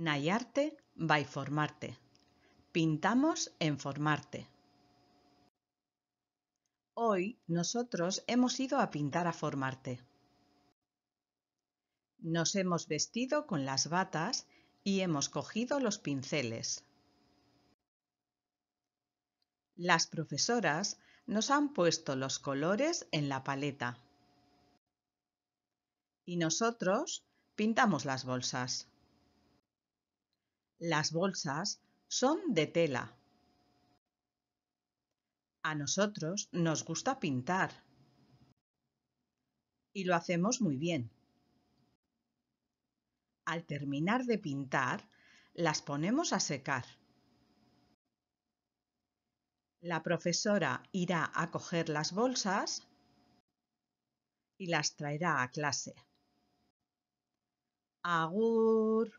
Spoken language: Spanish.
va by Formarte. Pintamos en Formarte. Hoy nosotros hemos ido a pintar a Formarte. Nos hemos vestido con las batas y hemos cogido los pinceles. Las profesoras nos han puesto los colores en la paleta. Y nosotros pintamos las bolsas. Las bolsas son de tela. A nosotros nos gusta pintar. Y lo hacemos muy bien. Al terminar de pintar, las ponemos a secar. La profesora irá a coger las bolsas y las traerá a clase. Agur.